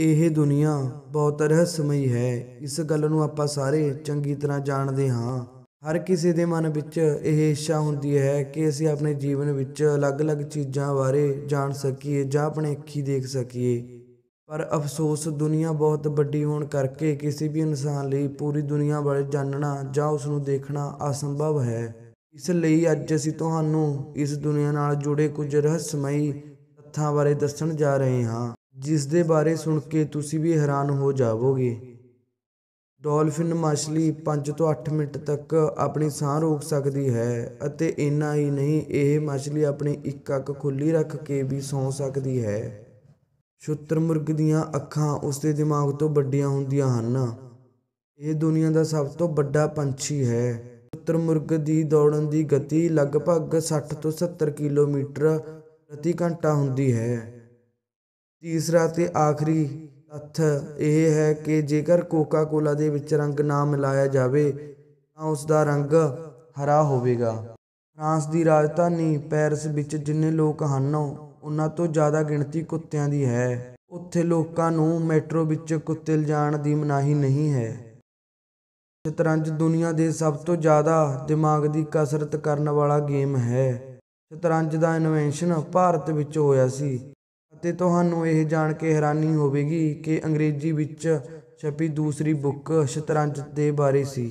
ਇਹ ਦੁਨੀਆ ਬਹੁਤ ਰਹੱਸਮਈ ਹੈ ਇਸ ਗੱਲ ਨੂੰ ਆਪਾਂ ਸਾਰੇ ਚੰਗੀ ਤਰ੍ਹਾਂ ਜਾਣਦੇ ਹਾਂ ਹਰ ਕਿਸੇ ਦੇ ਮਨ ਵਿੱਚ ਇਹ ਇੱਛਾ ਹੁੰਦੀ ਹੈ ਕਿ ਅਸੀਂ ਆਪਣੇ ਜੀਵਨ ਵਿੱਚ ਅਲੱਗ-ਅਲੱਗ ਚੀਜ਼ਾਂ ਬਾਰੇ ਜਾਣ ਸਕੀਏ ਜਾਂ ਆਪਣੇ ਅੱਖੀ ਦੇਖ ਸਕੀਏ ਪਰ ਅਫਸੋਸ ਦੁਨੀਆ ਬਹੁਤ ਵੱਡੀ ਹੋਣ ਕਰਕੇ ਕਿਸੇ ਵੀ ਇਨਸਾਨ ਲਈ ਪੂਰੀ ਦੁਨੀਆ ਬਾਰੇ ਜਾਣਨਾ ਜਾਂ ਉਸ ਨੂੰ ਦੇਖਣਾ ਅਸੰਭਵ ਹੈ ਇਸ ਲਈ ਅੱਜ ਅਸੀਂ ਤੁਹਾਨੂੰ ਇਸ ਦੁਨੀਆ ਨਾਲ ਜੁੜੇ ਕੁਝ ਰਹੱਸਮਈ ਤੱਥਾਂ ਬਾਰੇ ਦੱਸਣ ਜਾ ਰਹੇ ਹਾਂ ਜਿਸ ਦੇ ਬਾਰੇ ਸੁਣ ਕੇ ਤੁਸੀਂ ਵੀ ਹੈਰਾਨ ਹੋ ਜਾਵੋਗੇ ਡਾਲਫਿਨ ਮਛਲੀ 5 ਤੋਂ 8 ਮਿੰਟ ਤੱਕ ਆਪਣੀ ਸਾਹ ਰੋਕ ਸਕਦੀ ਹੈ ਅਤੇ ਇੰਨਾ ਹੀ ਨਹੀਂ ਇਹ ਮਛਲੀ ਆਪਣੀ ਇੱਕ ਅੱਖ ਖੁੱਲੀ ਰੱਖ ਕੇ ਵੀ ਸੌਂ ਸਕਦੀ ਹੈ ਸ਼ੁਤਰਮੁਰਗ ਦੀਆਂ ਅੱਖਾਂ ਉਸਦੇ ਦਿਮਾਗ ਤੋਂ ਵੱਡੀਆਂ ਹੁੰਦੀਆਂ ਹਨ ਇਹ ਦੁਨੀਆ ਦਾ ਸਭ ਤੋਂ ਵੱਡਾ ਪੰਛੀ ਹੈ ਸ਼ੁਤਰਮੁਰਗ ਦੀ ਦੌੜਨ ਦੀ ਗਤੀ ਲਗਭਗ 60 ਤੋਂ 70 ਕਿਲੋਮੀਟਰ ਪ੍ਰਤੀ ਘੰਟਾ ਹੁੰਦੀ ਹੈ ਤੀਸਰਾ ਤੇ ਆਖਰੀ ਤੱਥ ਇਹ ਹੈ ਕਿ ਜੇਕਰ ਕੋਕਾ-ਕੋਲਾ ਦੇ ਵਿੱਚ ਰੰਗ ਨਾ ਮਿਲਾਇਆ ਜਾਵੇ ਤਾਂ ਉਸ ਦਾ ਰੰਗ ਹਰਾ ਹੋਵੇਗਾ ਫਰਾਂਸ ਦੀ ਰਾਜਧਾਨੀ ਪੈਰਿਸ ਵਿੱਚ ਜਿੰਨੇ ਲੋਕ ਹਨ ਉਹਨਾਂ ਤੋਂ ਜ਼ਿਆਦਾ ਗਿਣਤੀ ਕੁੱਤਿਆਂ ਦੀ ਹੈ ਉੱਥੇ ਲੋਕਾਂ ਨੂੰ ਮੈਟਰੋ ਵਿੱਚ ਕੁੱਤੇ ਲਿਜਾਣ ਦੀ ਮਨਾਹੀ ਨਹੀਂ ਹੈ ਸ਼ਤਰੰਜ ਦੁਨੀਆ ਦੇ ਸਭ ਤੋਂ ਜ਼ਿਆਦਾ ਦਿਮਾਗ ਦੀ ਕਸਰਤ ਕਰਨ ਵਾਲਾ ਗੇਮ ਹੈ ਸ਼ਤਰੰਜ ਦਾ ਇਨਵੈਂਸ਼ਨ ਭਾਰਤ ਵਿੱਚ ਹੋਇਆ ਸੀ ਅਤੇ ਤੁਹਾਨੂੰ ਇਹ ਜਾਣ ਕੇ ਹੈਰਾਨੀ ਹੋਵੇਗੀ ਕਿ ਅੰਗਰੇਜ਼ੀ ਵਿੱਚ ਛਪੀ ਦੂਸਰੀ ਬੁੱਕ ਸ਼ਤਰੰਜ ਦੇ ਬਾਰੇ ਸੀ